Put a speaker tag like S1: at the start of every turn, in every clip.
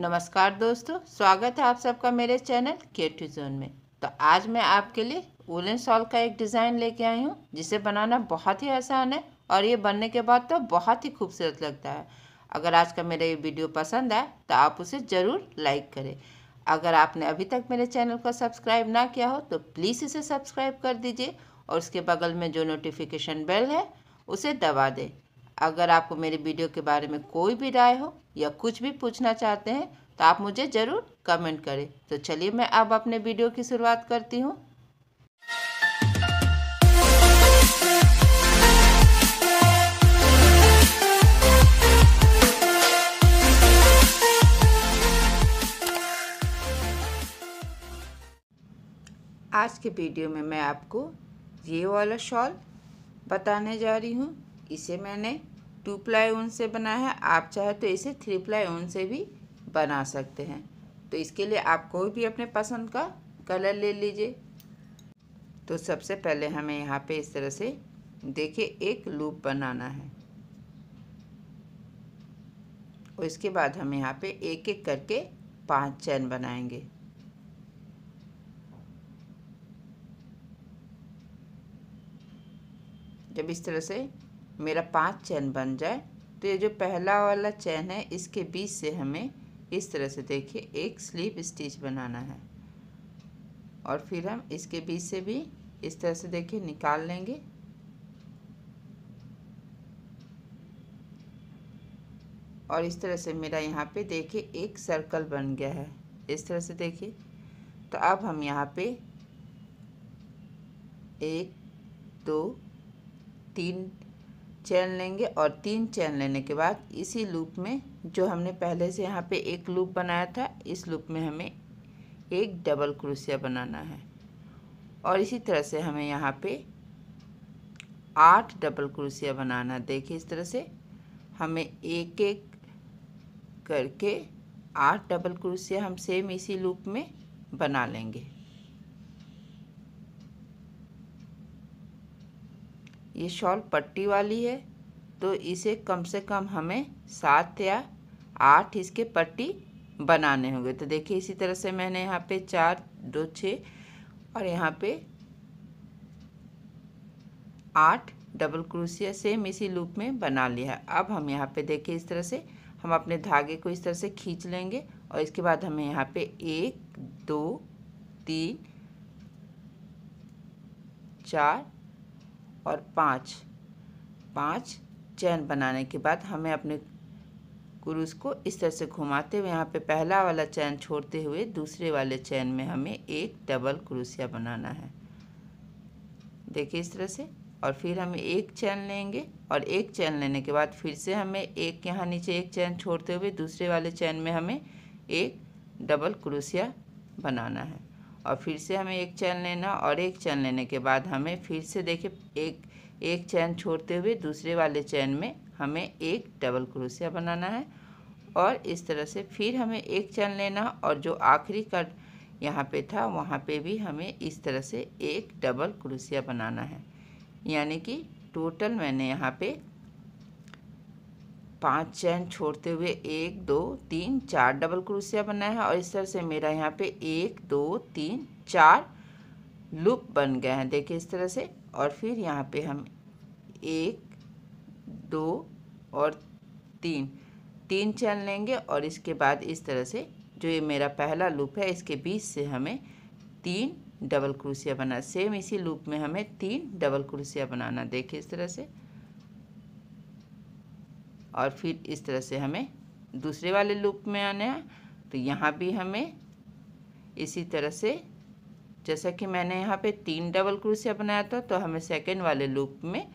S1: नमस्कार दोस्तों स्वागत है आप सबका मेरे चैनल केटू जोन में तो आज मैं आपके लिए वुलन सॉल का एक डिज़ाइन लेके आई हूँ जिसे बनाना बहुत ही आसान है और ये बनने के बाद तो बहुत ही खूबसूरत लगता है अगर आज का मेरा ये वीडियो पसंद आए तो आप उसे ज़रूर लाइक करें अगर आपने अभी तक मेरे चैनल को सब्सक्राइब ना किया हो तो प्लीज़ इसे सब्सक्राइब कर दीजिए और उसके बगल में जो नोटिफिकेशन बेल है उसे दबा दें अगर आपको मेरे वीडियो के बारे में कोई भी राय हो या कुछ भी पूछना चाहते हैं तो आप मुझे ज़रूर कमेंट करें तो चलिए मैं अब अपने वीडियो की शुरुआत करती हूँ आज के वीडियो में मैं आपको ये वाला शॉल बताने जा रही हूँ इसे मैंने टू प्लाई ऊन से बनाया है आप चाहे तो इसे थ्री प्लाई ऊन से भी बना सकते हैं तो इसके लिए आप कोई भी अपने पसंद का कलर ले लीजिए तो सबसे पहले हमें यहाँ पे इस तरह से देखिए एक लूप बनाना है और इसके बाद हम यहाँ पे एक एक करके पांच चैन बनाएंगे जब इस तरह से मेरा पांच चैन बन जाए तो ये जो पहला वाला चैन है इसके बीच से हमें इस तरह से देखिए एक स्लीप स्टिच बनाना है और फिर हम इसके बीच से भी इस तरह से देखिए निकाल लेंगे और इस तरह से मेरा यहाँ पे देखिए एक सर्कल बन गया है इस तरह से देखिए तो अब हम यहाँ पे एक दो तीन चैन लेंगे और तीन चैन लेने के बाद इसी लूप में जो हमने पहले से यहाँ पे एक लूप बनाया था इस लूप में हमें एक डबल क्रोशिया बनाना है और इसी तरह से हमें यहाँ पे आठ डबल क्रोशिया बनाना है देखिए इस तरह से हमें एक एक करके आठ डबल क्रोशिया हम सेम इसी लूप में बना लेंगे ये शॉल पट्टी वाली है तो इसे कम से कम हमें सात या आठ इसके पट्टी बनाने होंगे तो देखिए इसी तरह से मैंने यहाँ पे चार दो छः और यहाँ पे आठ डबल क्रूसिया सेम इसी लूप में बना लिया है अब हम यहाँ पे देखिए इस तरह से हम अपने धागे को इस तरह से खींच लेंगे और इसके बाद हमें यहाँ पे एक दो तीन चार और पाँच पाँच चैन बनाने के बाद हमें अपने क्रूज को इस तरह से घुमाते हुए यहाँ पे पहला वाला चैन छोड़ते हुए दूसरे वाले चैन में हमें एक डबल क्रूसिया बनाना है देखिए इस तरह से और फिर हम एक चैन लेंगे और एक चैन लेने के बाद फिर से हमें एक यहाँ नीचे एक चैन छोड़ते हुए दूसरे वाले चैन में हमें एक डबल क्रूसिया बनाना है और फिर से हमें एक चैन लेना और एक चैन लेने के बाद हमें फिर से देखिए एक एक चैन छोड़ते हुए दूसरे वाले चैन में हमें एक डबल क्रोशिया बनाना है और इस तरह से फिर हमें एक चैन लेना और जो आखिरी कट यहाँ पे था वहाँ पे भी हमें इस तरह से एक डबल क्रोशिया बनाना है यानी कि टोटल मैंने यहाँ पे पाँच चैन छोड़ते हुए एक दो तीन चार डबल क्रोशिया बनाया है और इस तरह से मेरा यहाँ पे एक दो तीन चार लूप बन गए हैं देखिए इस तरह से और फिर यहाँ पे हम एक दो और तीन तीन चैन लेंगे और इसके बाद इस तरह से जो ये मेरा पहला लूप है इसके बीच से हमें तीन डबल क्रोशिया बना सेम इसी लूप में हमें तीन डबल क्रोशिया बनाना देखिए इस तरह से और फिर इस तरह से हमें दूसरे वाले लूप में आना है तो यहाँ भी हमें इसी तरह से जैसा कि मैंने यहाँ पे तीन डबल क्रूसिया बनाया था तो हमें सेकेंड वाले लूप में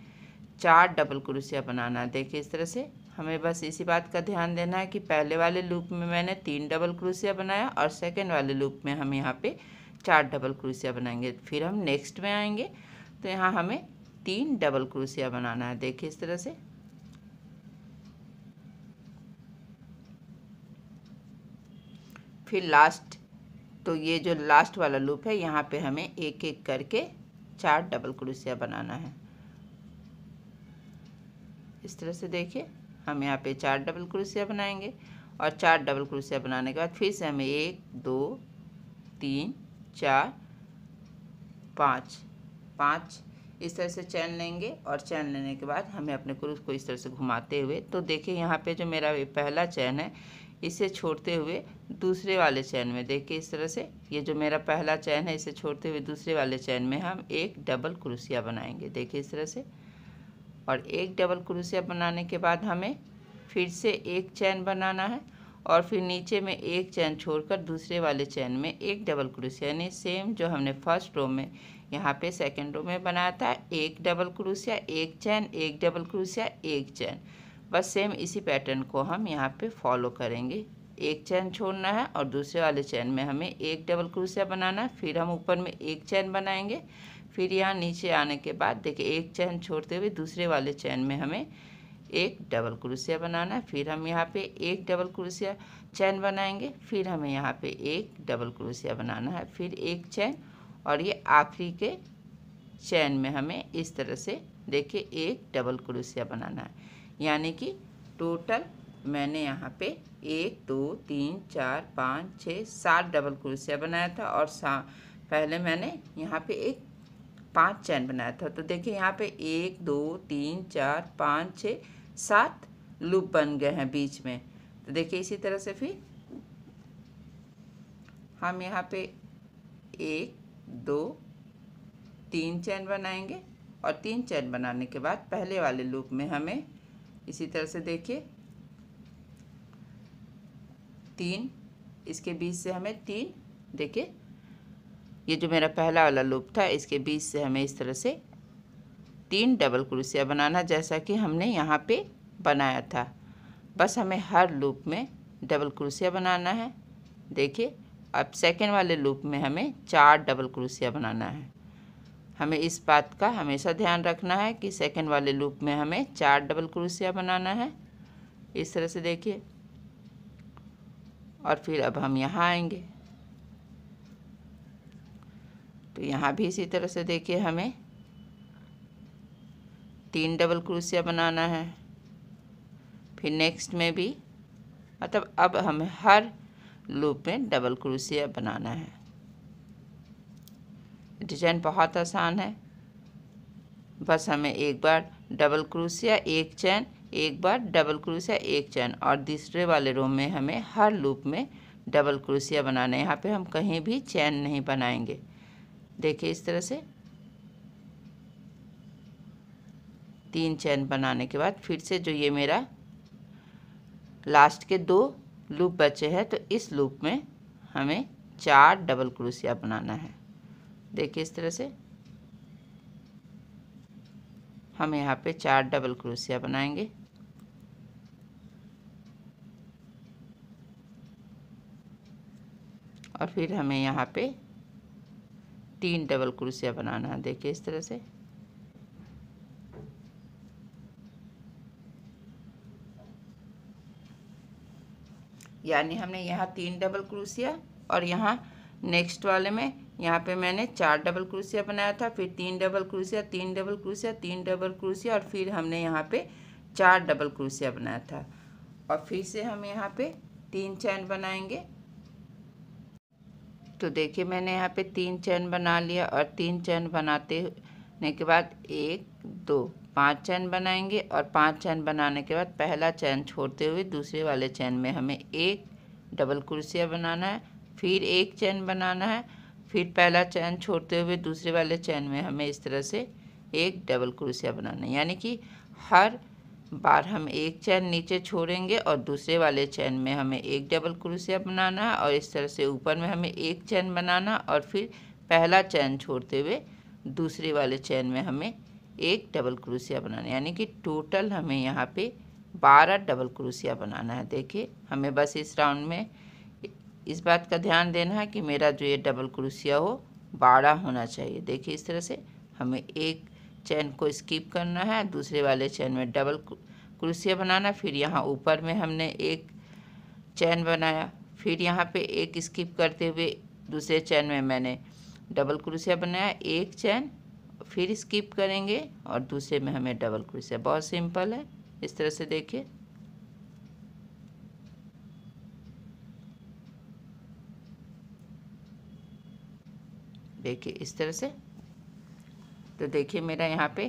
S1: चार डबल क्रूसिया बनाना है देखिए इस तरह से हमें बस इसी बात का ध्यान देना है कि पहले वाले लूप में मैंने तीन डबल क्रूसिया बनाया और सेकेंड वाले लूप में हम यहाँ पे चार डबल क्रूसिया बनाएंगे फिर हम नेक्स्ट में आएंगे तो यहाँ हमें तीन डबल क्रूसिया बनाना है देखिए इस तरह से फिर लास्ट तो ये जो लास्ट वाला लूप है यहाँ पे हमें एक एक करके चार डबल क्रोशिया बनाना है इस तरह से देखिए हम यहाँ पे चार डबल क्रोशिया बनाएंगे और चार डबल क्रोशिया बनाने के बाद फिर से हमें एक दो तीन चार पाँच पाँच इस तरह से चैन लेंगे और चैन लेने के बाद हमें अपने क्रूस को इस तरह से घुमाते हुए तो देखिए यहाँ पे जो मेरा पहला चैन है इसे छोड़ते हुए दूसरे वाले चैन में देखिए इस तरह से ये जो मेरा पहला चैन है इसे छोड़ते हुए दूसरे वाले चैन में हम एक डबल क्रूसिया बनाएंगे देखिए इस तरह से और एक डबल क्रूसिया बनाने के बाद हमें फिर से एक चैन बनाना है और फिर नीचे में एक चैन छोड़कर दूसरे वाले चैन में एक डबल क्रूसिया यानी सेम जो हमने फर्स्ट रो में यहाँ पे सेकंड रो में बनाया था एक डबल क्रूसिया एक चैन एक डबल क्रूसिया एक चैन बस सेम इसी पैटर्न को हम यहाँ पे फॉलो करेंगे एक चैन छोड़ना है और दूसरे वाले चैन में हमें एक डबल क्रोशिया बनाना है फिर हम ऊपर में एक चैन बनाएंगे फिर यहाँ नीचे आने के बाद देखिए एक चैन छोड़ते हुए दूसरे वाले चैन में हमें एक डबल क्रोशिया बनाना है फिर हम यहाँ पे एक डबल क्रोशिया चैन बनाएंगे फिर हमें यहाँ पे एक डबल क्रोशिया बनाना है फिर एक चैन और ये आखिरी के चैन में हमें इस तरह से देखिए एक डबल क्रोशिया बनाना है यानी कि टोटल मैंने यहाँ पे एक दो तीन चार पाँच छः सात डबल क्रोशिया बनाया था और सा पहले मैंने यहाँ पे एक पांच चैन बनाया था तो देखिए यहाँ पे एक दो तीन चार पाँच छः सात लूप बन गए हैं बीच में तो देखिए इसी तरह से फिर हम यहाँ पे एक दो तीन चैन बनाएंगे और तीन चैन बनाने के बाद पहले वाले लूप में हमें इसी तरह से देखिए तीन इसके बीच से हमें तीन देखिए ये जो मेरा पहला वाला लूप था इसके बीच से हमें इस तरह से तीन डबल क्रोशिया बनाना जैसा कि हमने यहाँ पे बनाया था बस हमें हर लूप में डबल क्रोशिया बनाना है देखिए अब सेकेंड वाले लूप में हमें चार डबल क्रोशिया बनाना है हमें इस बात का हमेशा ध्यान रखना है कि सेकेंड वाले लूप में हमें चार डबल क्रोशिया बनाना है इस तरह से देखिए और फिर अब हम यहाँ आएंगे तो यहाँ भी इसी तरह से देखिए हमें तीन डबल क्रूसिया बनाना है फिर नेक्स्ट में भी मतलब अब हमें हर लूप में डबल क्रूसिया बनाना है डिजाइन बहुत आसान है बस हमें एक बार डबल क्रूसिया एक चैन एक बार डबल क्रोशिया एक चैन और दूसरे वाले रो में हमें हर लूप में डबल क्रोशिया बनाना है यहाँ पे हम कहीं भी चैन नहीं बनाएंगे देखिए इस तरह से तीन चैन बनाने के बाद फिर से जो ये मेरा लास्ट के दो लूप बचे हैं तो इस लूप में हमें चार डबल क्रोशिया बनाना है देखिए इस तरह से हम यहाँ पे चार डबल क्रोशिया बनाएंगे और फिर हमें यहाँ पे तीन डबल क्रोशिया बनाना है देखिए इस तरह से यानी हमने यहाँ तीन डबल क्रोशिया और यहाँ नेक्स्ट वाले में यहाँ पे मैंने चार डबल क्रोशिया बनाया था फिर तीन डबल क्रोशिया तीन डबल क्रोशिया तीन डबल क्रोशिया और फिर हमने यहाँ पे चार डबल क्रोशिया बनाया था और फिर से हम यहाँ पे तीन चैन बनाएंगे तो देखिए मैंने यहाँ पे तीन चैन बना लिया और तीन चैन बनाते के बाद एक दो पांच चैन बनाएंगे और पांच चैन बनाने के बाद पहला चैन छोड़ते हुए दूसरे वाले चैन में हमें एक डबल कुर्सिया बनाना है फिर एक चैन बनाना है फिर पहला चैन छोड़ते हुए दूसरे वाले चैन में हमें इस तरह से एक डबल कुर्सिया बनाना है यानी कि हर बार हम एक चैन नीचे छोड़ेंगे और दूसरे वाले चैन में हमें एक डबल क्रोशिया बनाना है और इस तरह से ऊपर में हमें एक चैन बनाना और फिर पहला चैन छोड़ते हुए दूसरे वाले चैन में हमें एक डबल क्रोशिया बनाना यानी कि टोटल हमें यहाँ पे बारह डबल क्रोशिया बनाना है देखिए हमें बस इस राउंड में इस बात का ध्यान देना है कि मेरा जो ये डबल क्रोशिया हो बारह होना चाहिए देखिए इस तरह से हमें एक चैन को स्किप करना है दूसरे वाले चैन में डबल क्रोशिया बनाना फिर यहाँ ऊपर में हमने एक चैन बनाया फिर यहाँ पे एक स्किप करते हुए दूसरे चैन में मैंने डबल क्रोशिया बनाया एक चैन फिर स्किप करेंगे और दूसरे में हमें डबल क्रोशिया बहुत सिंपल है इस तरह से देखिए देखिए इस तरह से तो देखिए मेरा यहाँ पे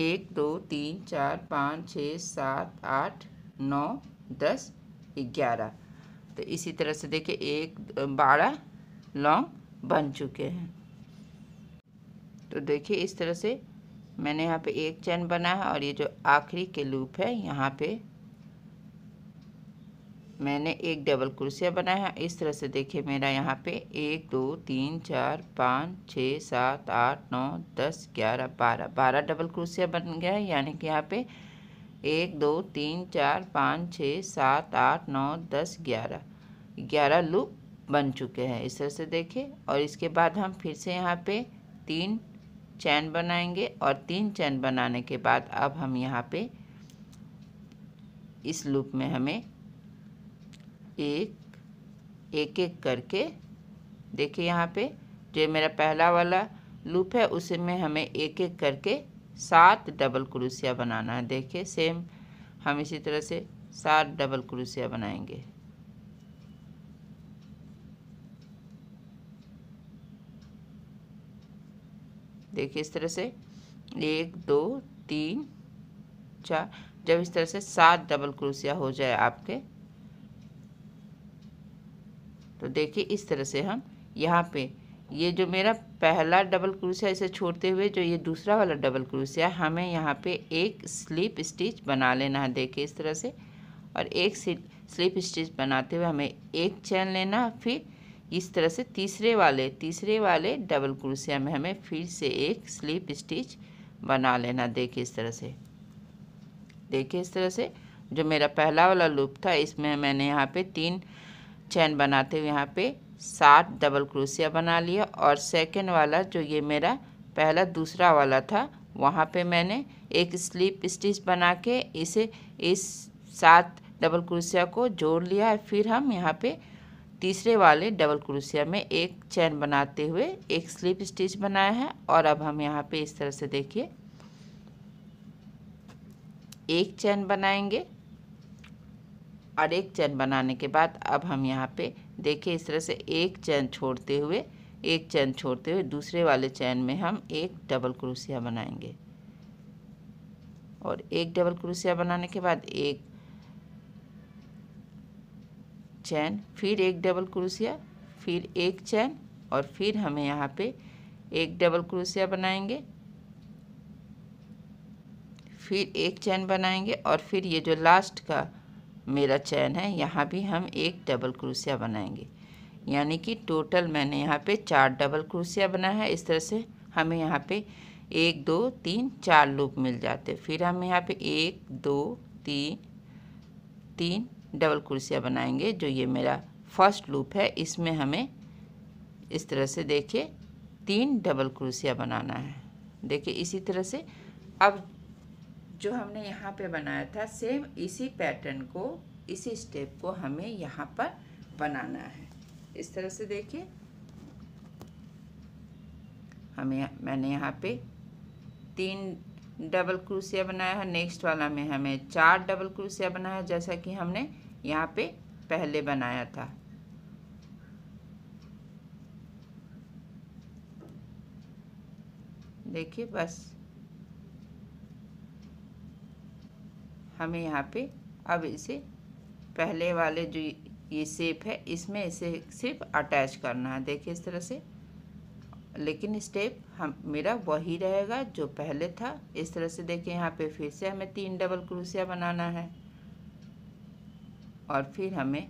S1: एक दो तीन चार पाँच छः सात आठ नौ दस ग्यारह तो इसी तरह से देखिए एक बारह लॉन्ग बन चुके हैं तो देखिए इस तरह से मैंने यहाँ पे एक चैन बना है और ये जो आखिरी के लूप है यहाँ पे मैंने एक डबल क्रोशिया बनाया है इस तरह से देखिए मेरा यहाँ पे एक दो तीन चार पाँच छः सात आठ नौ दस ग्यारह बारह बारह डबल क्रोशिया बन गया है यानी कि यहाँ पे एक दो तीन चार पाँच छः सात आठ नौ दस ग्यारह ग्यारह लूप बन चुके हैं इस तरह से देखिए और इसके बाद हम फिर से यहाँ पे तीन चैन बनाएंगे और तीन चैन बनाने के बाद अब हम यहाँ पे इस लूप में हमें एक एक एक करके देखिए यहाँ पे जो मेरा पहला वाला लूप है उसे में हमें एक एक करके सात डबल क्रूसिया बनाना है देखिए सेम हम इसी तरह से सात डबल क्रूसिया बनाएंगे देखिए इस तरह से एक दो तीन चार जब इस तरह से सात डबल क्रूसिया हो जाए आपके तो देखिए इस तरह से हम यहाँ पे ये जो मेरा पहला डबल क्रूसिया इसे छोड़ते हुए जो ये दूसरा वाला डबल क्रोशिया हमें यहाँ पे एक स्लिप स्टिच बना लेना है देखिए इस तरह से और एक स्लिप स्टिच बनाते हुए हमें एक चैन लेना फिर इस तरह से तीसरे वाले तीसरे वाले डबल क्रोशिया में हमें फिर से एक स्लिप स्टिच बना लेना देखिए इस तरह से देखिए इस तरह से जो मेरा पहला वाला लूप था इसमें मैंने यहाँ पे तीन चैन बनाते हुए यहाँ पे सात डबल क्रोशिया बना लिया और सेकेंड वाला जो ये मेरा पहला दूसरा वाला था वहाँ पे मैंने एक स्लिप स्टिच बना के इसे इस सात डबल क्रोशिया को जोड़ लिया है फिर हम यहाँ पे तीसरे वाले डबल क्रोशिया में एक चैन बनाते हुए एक स्लिप स्टिच बनाया है और अब हम यहाँ पे इस तरह से देखिए एक चैन बनाएंगे और एक चैन बनाने के बाद अब हम यहाँ पे देखिए इस तरह से एक चैन छोड़ते हुए एक चैन छोड़ते हुए दूसरे वाले चैन में हम एक डबल क्रोशिया बनाएंगे और एक डबल क्रोशिया बनाने के बाद एक चैन फिर एक डबल क्रोशिया फिर एक चैन और फिर हमें यहाँ पे एक डबल क्रोशिया बनाएंगे फिर एक चैन बनाएंगे और फिर ये जो लास्ट का मेरा चैन है यहाँ भी हम एक डबल क्रूसिया बनाएंगे यानी कि टोटल मैंने यहाँ पे चार डबल क्रूसिया बनाया है इस तरह से हमें यहाँ पे एक दो तीन चार लूप मिल जाते फिर हम यहाँ पे एक दो तीन तीन डबल क्रूसिया बनाएंगे जो ये मेरा फर्स्ट लूप है इसमें हमें इस तरह से देखिए तीन डबल क्रूसिया बनाना है देखिए इसी तरह से अब जो हमने यहाँ पे बनाया था सेम इसी पैटर्न को इसी स्टेप को हमें यहाँ पर बनाना है इस तरह से देखिए हमें मैंने यहाँ पे तीन डबल क्रूसिया बनाया है नेक्स्ट वाला में हमें चार डबल क्रूसिया बनाया जैसा कि हमने यहाँ पे पहले बनाया था देखिए बस हमें यहाँ पे अब इसे पहले वाले जो ये सेप है इसमें इसे सिर्फ अटैच करना है देखिए इस तरह से लेकिन स्टेप हम मेरा वही रहेगा जो पहले था इस तरह से देखिए यहाँ पे फिर से हमें तीन डबल क्रूसिया बनाना है और फिर हमें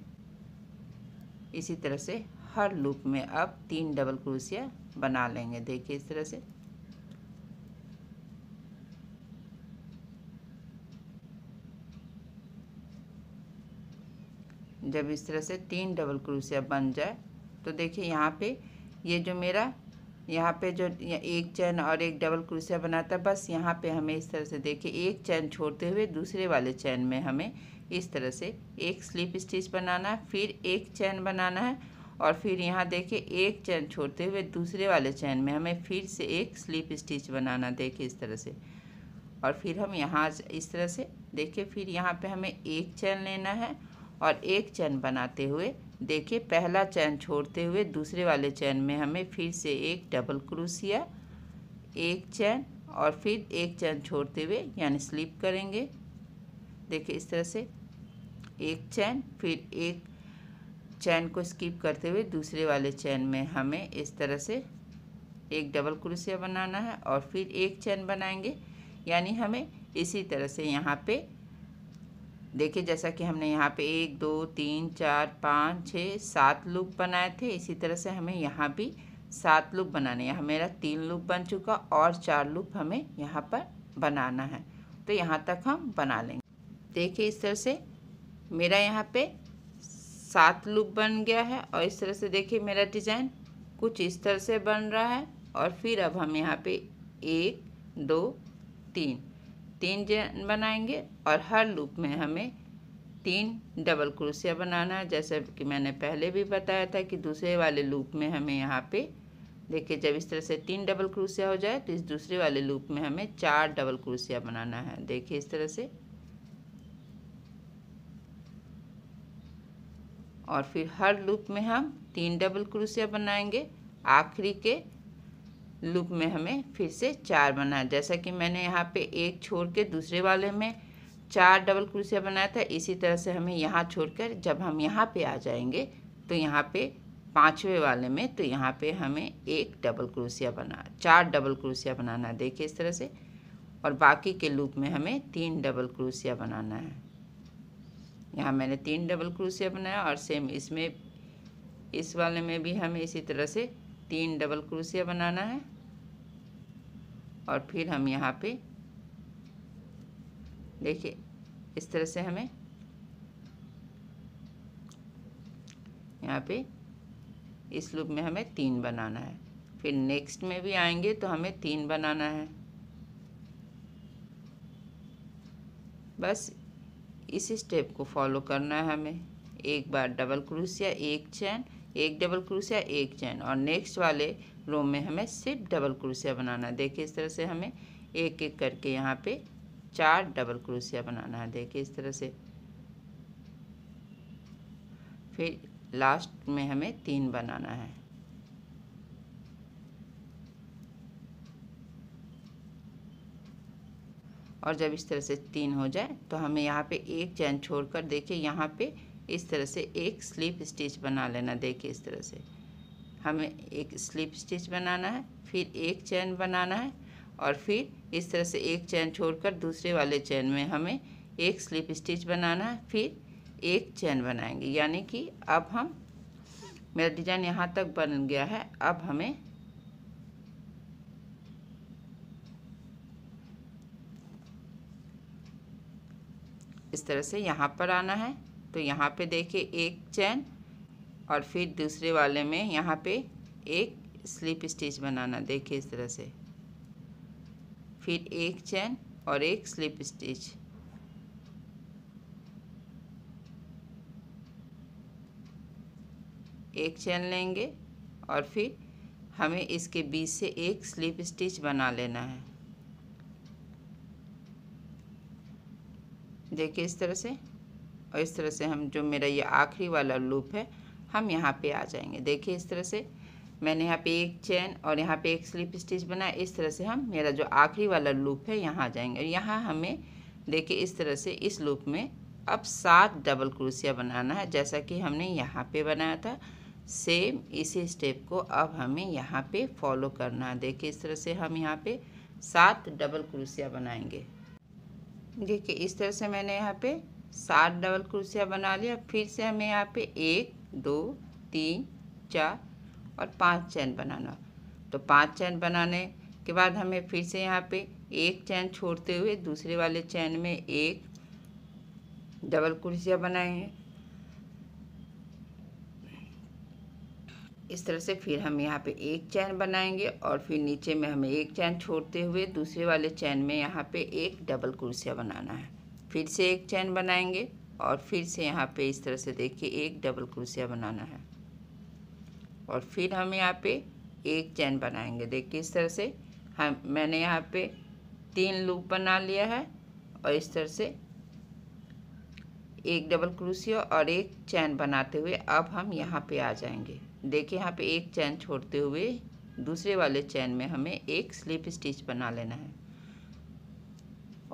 S1: इसी तरह से हर लूप में अब तीन डबल क्रूसिया बना लेंगे देखिए इस तरह से जब इस तरह से तीन डबल क्रोशिया बन जाए तो देखिए यहाँ पे ये जो मेरा यहाँ पे जो एक चैन और एक डबल क्रोशिया बनाता है बस यहाँ पे हमें इस तरह से देखिए एक चैन छोड़ते हुए दूसरे वाले चैन में हमें इस तरह से एक स्लिप स्टिच बनाना है फिर एक चैन बनाना है और फिर यहाँ देखिए एक चैन छोड़ते हुए दूसरे वाले चैन में हमें फिर से एक स्लिप स्टिच बनाना देखिए इस तरह से और फिर हम यहाँ इस तरह से देखिए फिर यहाँ पे हमें एक चैन लेना है और एक चैन बनाते हुए देखिए पहला चैन छोड़ते हुए दूसरे वाले चैन में हमें फिर से एक डबल क्रूसिया एक चैन और फिर एक चैन छोड़ते हुए यानी स्लिप करेंगे देखिए इस तरह से एक चैन फिर एक चैन को स्किप करते हुए दूसरे वाले चैन में हमें इस तरह से एक डबल क्रूसिया बनाना है और फिर एक चैन बनाएंगे यानी हमें इसी तरह से यहाँ पे देखिए जैसा कि हमने यहाँ पे एक दो तीन चार पाँच छः सात लूप बनाए थे इसी तरह से हमें यहाँ भी सात लूप बनाने यहाँ मेरा तीन लूप बन चुका और चार लूप हमें यहाँ पर बनाना है तो यहाँ तक हम बना लेंगे देखिए इस तरह से मेरा यहाँ पे सात लूप बन गया है और इस तरह से देखिए मेरा डिज़ाइन कुछ इस तरह से बन रहा है और फिर अब हम यहाँ पे एक दो तीन तीन चैन बनाएंगे और हर लूप में हमें तीन डबल क्रोशिया बनाना है जैसे कि मैंने पहले भी बताया था कि दूसरे वाले लूप में हमें यहाँ पे देखिए जब इस तरह से तीन डबल क्रोशिया हो जाए तो इस दूसरे वाले लूप में हमें चार डबल क्रोशिया बनाना है देखिए इस तरह से और फिर हर लूप में हम तीन डबल क्रोशिया बनाएंगे आखिरी के लूप में हमें फिर से चार बनाना है जैसा कि मैंने यहाँ पे एक छोड़ के दूसरे वाले में चार डबल क्रोशिया बनाया था इसी तरह से हमें यहाँ छोड़कर जब हम यहाँ पे आ जाएंगे तो यहाँ पे पाँचवें वाले में तो यहाँ पे हमें एक डबल क्रोशिया बना चार डबल क्रोशिया बनाना है देखिए इस तरह से और बाकी के लूप में हमें तीन डबल क्रोशिया बनाना है यहाँ मैंने तीन डबल क्रोशिया बनाया और सेम इसमें इस वाले में भी हमें इसी तरह से तीन डबल क्रोशिया बनाना है और फिर हम यहाँ पे देखिए इस तरह से हमें यहाँ पे इस लूप में हमें तीन बनाना है फिर नेक्स्ट में भी आएंगे तो हमें तीन बनाना है बस इस स्टेप को फॉलो करना है हमें एक बार डबल क्रूसिया एक चैन एक डबल क्रोशिया एक चैन और नेक्स्ट वाले रो में हमें सिर्फ डबल क्रोशिया बनाना है देखिए इस तरह से हमें एक एक करके यहाँ पे चार डबल क्रोशिया बनाना है देखिए इस तरह से फिर लास्ट में हमें तीन बनाना है और जब इस तरह से तीन हो जाए तो हमें यहाँ पे एक चैन छोड़कर देखिए यहाँ पे इस तरह से एक स्लिप स्टिच बना लेना देखिए इस तरह से हमें एक स्लिप स्टिच बनाना है फिर एक चैन बनाना है और फिर इस तरह से एक चैन छोड़कर दूसरे वाले चैन में हमें एक स्लिप स्टिच बनाना है फिर एक चैन बनाएंगे यानी कि अब हम मेरा डिजाइन यहाँ तक बन गया है अब हमें इस तरह से यहाँ पर आना है तो यहाँ पे देखिए एक चैन और फिर दूसरे वाले में यहाँ पे एक स्लिप स्टिच बनाना देखिए इस तरह से फिर एक चैन और एक स्लिप स्टिच एक चैन लेंगे और फिर हमें इसके बीच से एक स्लिप स्टिच बना लेना है देखिए इस तरह से और इस तरह से हम जो मेरा ये आखिरी वाला लूप है हम यहाँ पे आ जाएंगे देखिए इस तरह से मैंने यहाँ पे एक चैन और यहाँ पे एक स्लिप स्टिच बनाया इस तरह से हम मेरा जो आखिरी वाला लूप है यहाँ आ जाएंगे और यहाँ हमें देखिए इस तरह से इस लूप में अब सात डबल क्रोसिया बनाना है जैसा कि हमने यहाँ पर बनाया था सेम इसी स्टेप को अब हमें यहाँ पर फॉलो करना है देखिए इस तरह से हम यहाँ पे सात डबल क्रोसिया बनाएंगे देखिए इस तरह से मैंने यहाँ पे सात डबल क्रोशिया बना लिया फिर से हमें यहाँ पे एक दो तीन चार और पांच चैन बनाना तो पांच चैन बनाने के बाद हमें फिर से यहाँ पे एक चैन छोड़ते हुए दूसरे वाले चैन में एक डबल क्रोशिया हैं इस तरह से फिर हम यहाँ पे एक चैन बनाएंगे और फिर नीचे में हमें एक चैन छोड़ते हुए दूसरे वाले चैन में यहाँ पे एक डबल क्रोशिया बनाना है फिर से एक चैन बनाएंगे और फिर से यहाँ पे इस तरह से देखिए एक डबल क्रोशिया बनाना है और फिर हम यहाँ पे एक चैन बनाएंगे देखिए इस तरह से हम मैंने यहाँ पे तीन लूप बना लिया है और इस तरह से एक डबल क्रोशिया और एक चैन बनाते हुए अब हम यहाँ पे आ जाएंगे देखिए यहाँ पे एक चैन छोड़ते हुए दूसरे वाले चैन में हमें एक स्लिप स्टिच बना लेना है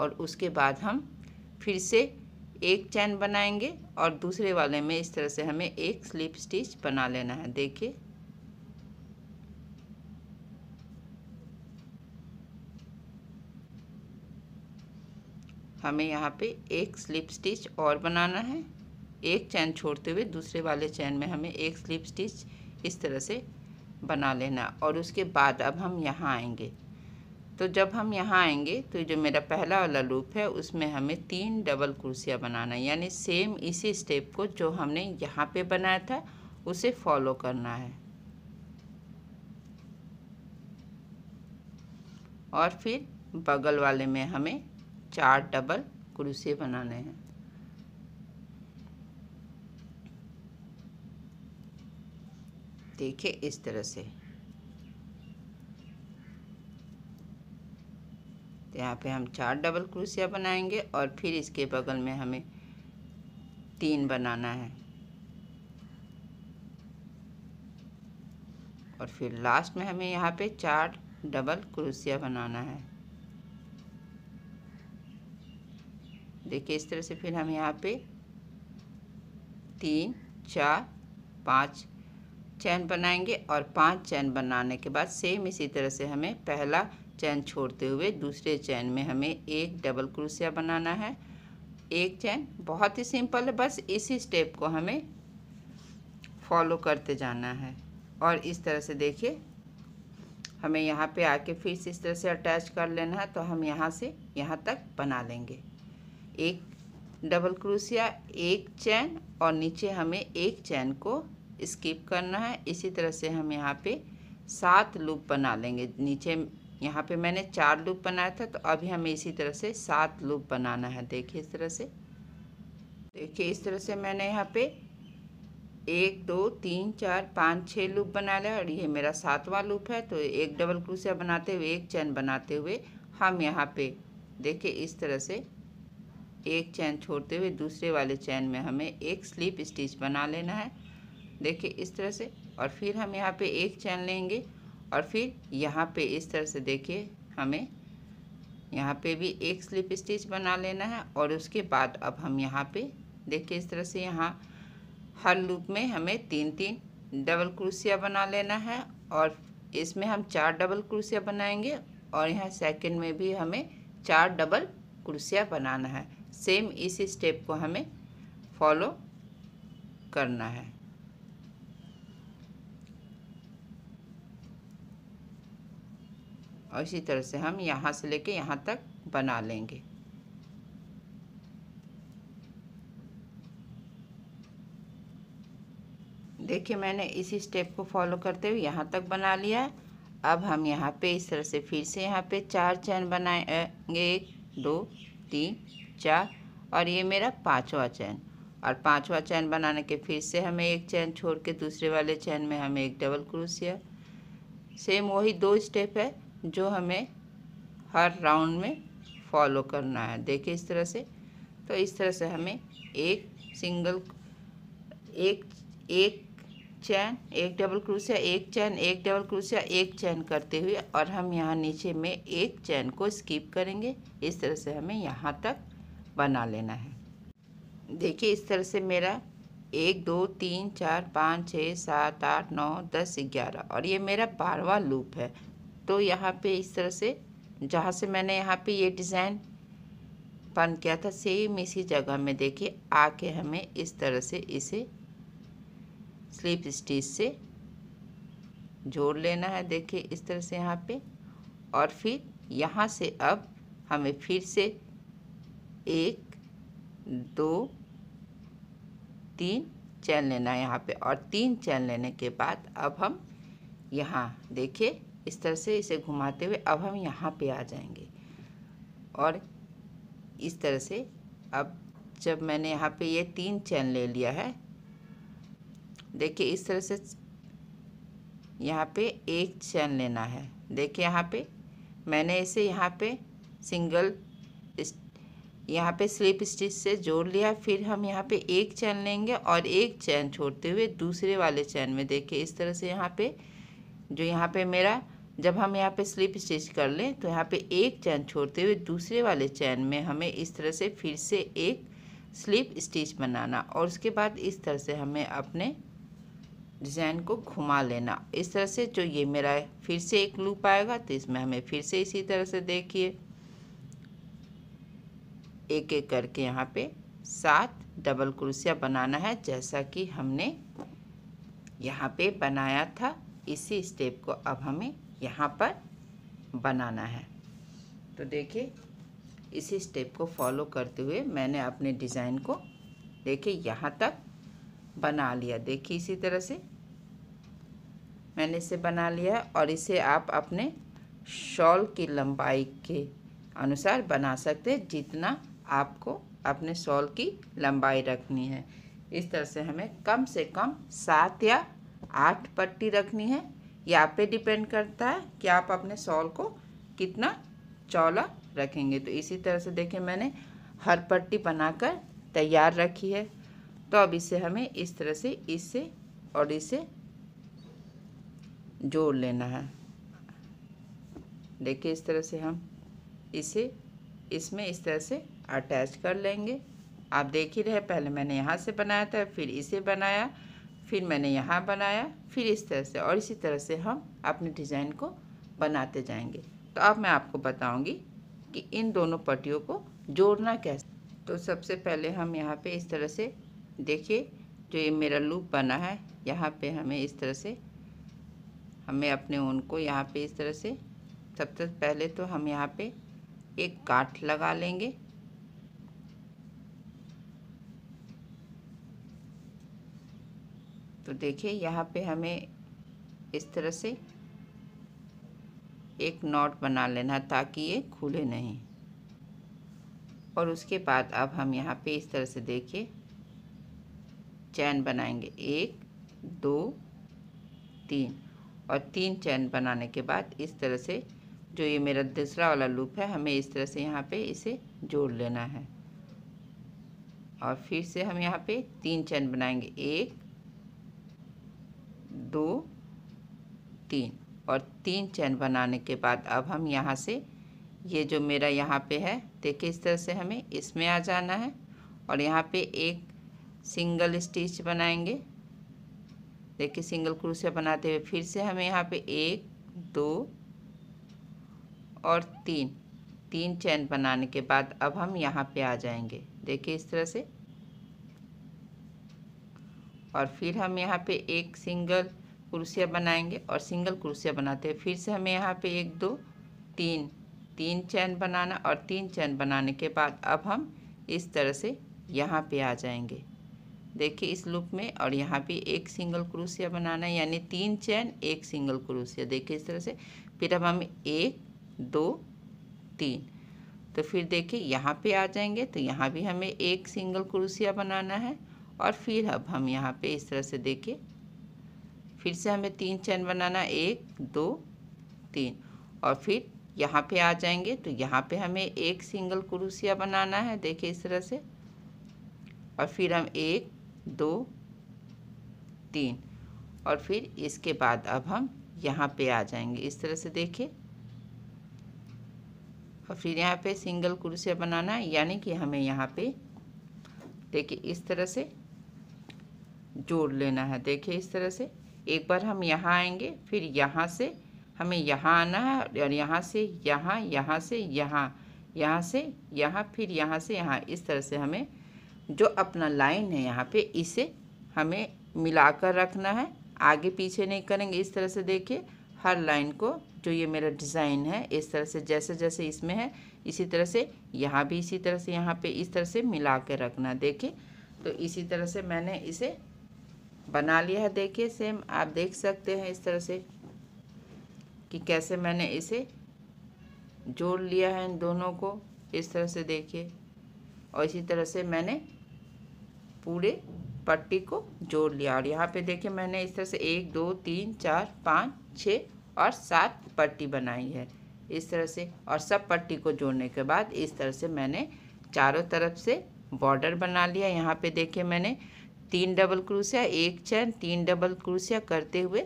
S1: और उसके बाद हम फिर से एक चैन बनाएंगे और दूसरे वाले में इस तरह से हमें एक स्लिप स्टिच बना लेना है देखिए हमें यहाँ पे एक स्लिप स्टिच और बनाना है एक चैन छोड़ते हुए दूसरे वाले चैन में हमें एक स्लिप स्टिच इस तरह से बना लेना और उसके बाद अब हम यहाँ आएंगे तो जब हम यहाँ आएंगे तो जो मेरा पहला वाला लूप है उसमें हमें तीन डबल कुर्सियाँ बनाना है यानी सेम इसी स्टेप को जो हमने यहाँ पे बनाया था उसे फॉलो करना है और फिर बगल वाले में हमें चार डबल कुर्सी बनाने हैं देखिए इस तरह से तो यहाँ पे हम चार डबल क्रोशिया बनाएंगे और फिर इसके बगल में हमें तीन बनाना है और फिर लास्ट में हमें यहाँ पे चार डबल क्रोशिया बनाना है देखिए इस तरह से फिर हम यहाँ पे तीन चार पाँच चैन बनाएंगे और पांच चैन बनाने के बाद सेम इसी तरह से हमें पहला चैन छोड़ते हुए दूसरे चैन में हमें एक डबल क्रोशिया बनाना है एक चैन बहुत ही सिंपल है बस इसी स्टेप को हमें फॉलो करते जाना है और इस तरह से देखिए हमें यहाँ पे आके फिर से इस तरह से अटैच कर लेना है तो हम यहाँ से यहाँ तक बना लेंगे एक डबल क्रूसिया एक चैन और नीचे हमें एक चैन को स्किप करना है इसी तरह से हम यहाँ पे सात लूप बना लेंगे नीचे यहाँ पे मैंने चार लूप बनाया था तो अभी हमें इसी तरह से सात लूप बनाना है देखिए इस तरह से देखिए इस तरह से मैंने यहाँ पे एक दो तीन चार पाँच छः लूप बना लिया और ये मेरा सातवां लूप है तो एक डबल क्रूसिया बनाते हुए एक चैन बनाते हुए हम यहाँ पे देखिए इस तरह से एक चैन छोड़ते हुए दूसरे वाले चैन में हमें एक स्लीप स्टिच बना लेना है देखिए इस तरह से और फिर हम यहाँ पे एक चैन लेंगे और फिर यहाँ पे इस तरह से देखिए हमें यहाँ पे भी एक स्लिप स्टिच बना लेना है और उसके बाद अब हम यहाँ पे देखिए इस तरह से यहाँ हर लूप में हमें तीन तीन डबल क्रूसिया बना लेना है और इसमें हम चार डबल क्रूसिया बनाएंगे और यहाँ सेकंड में भी हमें चार डबल क्रूसिया बनाना है सेम इसी स्टेप को हमें फॉलो करना है और इसी तरह से हम यहाँ से लेके यहाँ तक बना लेंगे देखिए मैंने इसी स्टेप को फॉलो करते हुए यहाँ तक बना लिया है अब हम यहाँ पे इस तरह से फिर से यहाँ पे चार चैन बनाएंगे एक दो तीन चार और ये मेरा पांचवा चैन और पांचवा चैन बनाने के फिर से हमें एक चैन छोड़ के दूसरे वाले चैन में हमें एक डबल क्रोशिया सेम वही दो स्टेप है जो हमें हर राउंड में फॉलो करना है देखिए इस तरह से तो इस तरह से हमें एक सिंगल एक एक चैन एक डबल क्रोशिया एक चैन एक डबल क्रोशिया एक चैन करते हुए और हम यहाँ नीचे में एक चैन को स्किप करेंगे इस तरह से हमें यहाँ तक बना लेना है देखिए इस तरह से मेरा एक दो तीन चार पाँच छः सात आठ नौ दस ग्यारह और ये मेरा बारवा लूप है तो यहाँ पे इस तरह से जहाँ से मैंने यहाँ पे ये डिज़ाइन बन किया था सेम इसी जगह में देखिए आके हमें इस तरह से इसे स्लिप स्टिच से जोड़ लेना है देखिए इस तरह से यहाँ पे और फिर यहाँ से अब हमें फिर से एक दो तीन चैन लेना है यहाँ पे और तीन चैन लेने के बाद अब हम यहाँ देखिए इस तरह से इसे घुमाते हुए अब हम यहाँ पे आ जाएंगे और इस तरह से अब जब मैंने यहाँ पे ये तीन चैन ले लिया है देखिए इस तरह से यहाँ पे एक चैन लेना है देखिए यहाँ पे मैंने इसे यहाँ पे सिंगल यहाँ पे स्लिप स्टिच से जोड़ लिया फिर हम यहाँ पे एक चैन लेंगे और एक चैन छोड़ते हुए दूसरे वाले चैन में देखिए इस तरह से यहाँ पे जो यहाँ पे मेरा जब हम यहाँ पे स्लिप स्टिच कर लें तो यहाँ पे एक चैन छोड़ते हुए दूसरे वाले चैन में हमें इस तरह से फिर से एक स्लिप स्टिच बनाना और उसके बाद इस तरह से हमें अपने डिज़ाइन को घुमा लेना इस तरह से जो ये मेरा फिर से एक लूप आएगा तो इसमें हमें फिर से इसी तरह से देखिए एक एक करके यहाँ पे सात डबल क्रोशिया बनाना है जैसा कि हमने यहाँ पे बनाया था इसी स्टेप को अब हमें यहाँ पर बनाना है तो देखिए इसी स्टेप को फॉलो करते हुए मैंने अपने डिज़ाइन को देखिए यहाँ तक बना लिया देखिए इसी तरह से मैंने इसे बना लिया और इसे आप अपने शॉल की लंबाई के अनुसार बना सकते हैं जितना आपको अपने शॉल की लंबाई रखनी है इस तरह से हमें कम से कम सात या आठ पट्टी रखनी है ये आप पे डिपेंड करता है कि आप अपने सॉल को कितना चौला रखेंगे तो इसी तरह से देखें मैंने हर पट्टी बनाकर तैयार रखी है तो अब इसे हमें इस तरह से इसे और इसे जोड़ लेना है देखिए इस तरह से हम इसे इसमें इस तरह से अटैच कर लेंगे आप देख ही रहे पहले मैंने यहाँ से बनाया था फिर इसे बनाया फिर मैंने यहाँ बनाया फिर इस तरह से और इसी तरह से हम अपने डिज़ाइन को बनाते जाएंगे तो अब मैं आपको बताऊंगी कि इन दोनों पट्टियों को जोड़ना कैसे तो सबसे पहले हम यहाँ पे इस तरह से देखिए जो ये मेरा लूप बना है यहाँ पे हमें इस तरह से हमें अपने ऊन को यहाँ पे इस तरह से सबसे पहले तो हम यहाँ पे एक गांठ लगा लेंगे तो देखिए यहाँ पे हमें इस तरह से एक नॉट बना लेना ताकि ये खुले नहीं और उसके बाद अब हम यहाँ पे इस तरह से देखिए चैन बनाएंगे एक दो तीन और तीन चैन बनाने के बाद इस तरह से जो ये मेरा दूसरा वाला लूप है हमें इस तरह से यहाँ पे इसे जोड़ लेना है और फिर से हम यहाँ पे तीन चैन बनाएंगे एक दो तीन और तीन चैन बनाने के बाद अब हम यहाँ से ये जो मेरा यहाँ पे है देखिए इस तरह से हमें इसमें आ जाना है और यहाँ पे एक सिंगल स्टिच बनाएंगे देखिए सिंगल क्रूसिया बनाते हुए फिर से हमें यहाँ पे एक दो और तीन तीन चैन बनाने के बाद अब हम यहाँ पे आ जाएंगे देखिए इस तरह से और फिर हम यहाँ पे एक सिंगल क्रोशिया बनाएंगे और सिंगल क्रोशिया बनाते हैं फिर से हमें यहाँ पे एक दो तीन तीन चैन बनाना और तीन चैन बनाने के बाद अब हम इस तरह से यहाँ पे आ जाएंगे देखिए इस लुक में और यहाँ पे एक सिंगल क्रोशिया बनाना है यानी तीन चैन एक सिंगल क्रोशिया देखिए इस तरह से फिर अब हम एक दो तीन तो फिर देखिए यहाँ पे आ जाएंगे तो यहाँ भी हमें एक सिंगल क्रोशिया बनाना है और फिर अब हम यहाँ पे इस तरह से देखें फिर से हमें तीन चैन बनाना एक दो तीन और फिर यहाँ पे आ जाएंगे तो यहाँ पे हमें एक सिंगल क्रूसिया बनाना है देखें इस तरह से और फिर हम एक दो तीन और फिर इसके बाद अब हम यहाँ पे आ जाएंगे इस तरह से देखिए और फिर यहाँ पे सिंगल क्रूसिया बनाना है यानी कि हमें यहाँ पे देखिए इस तरह से जोड़ लेना है देखिए इस तरह से एक बार हम यहाँ आएंगे फिर यहाँ से हमें यहाँ आना है और यहाँ से यहाँ यहाँ से यहाँ यहाँ से यहाँ फिर यहाँ से यहाँ इस तरह से हमें जो अपना लाइन है यहाँ पे इसे हमें मिलाकर रखना है आगे पीछे नहीं करेंगे इस तरह से देखिए हर लाइन को जो ये मेरा डिज़ाइन है इस तरह से जैसे जैसे इसमें है इसी तरह से यहाँ भी इसी तरह से यहाँ पे इस तरह से मिला के रखना देखिए तो इसी तरह से मैंने इसे बना लिया है देखिए सेम आप देख सकते हैं इस तरह से कि कैसे मैंने इसे जोड़ लिया है इन दोनों को इस तरह से देखिए और इसी तरह से मैंने पूरे पट्टी को जोड़ लिया और यहाँ पे देखिए मैंने इस तरह से एक दो तीन चार पाँच छः और सात पट्टी बनाई है इस तरह से और सब पट्टी को जोड़ने के बाद इस तरह से मैंने चारों तरफ से बॉर्डर बना लिया यहाँ पे देखिए मैंने तीन डबल क्रोशिया एक चैन तीन डबल क्रोशिया करते हुए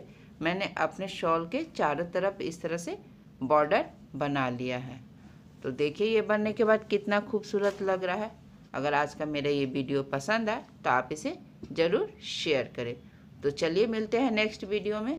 S1: मैंने अपने शॉल के चारों तरफ इस तरह से बॉर्डर बना लिया है तो देखिए ये बनने के बाद कितना खूबसूरत लग रहा है अगर आज का मेरा ये वीडियो पसंद आए तो आप इसे ज़रूर शेयर करें तो चलिए मिलते हैं नेक्स्ट वीडियो में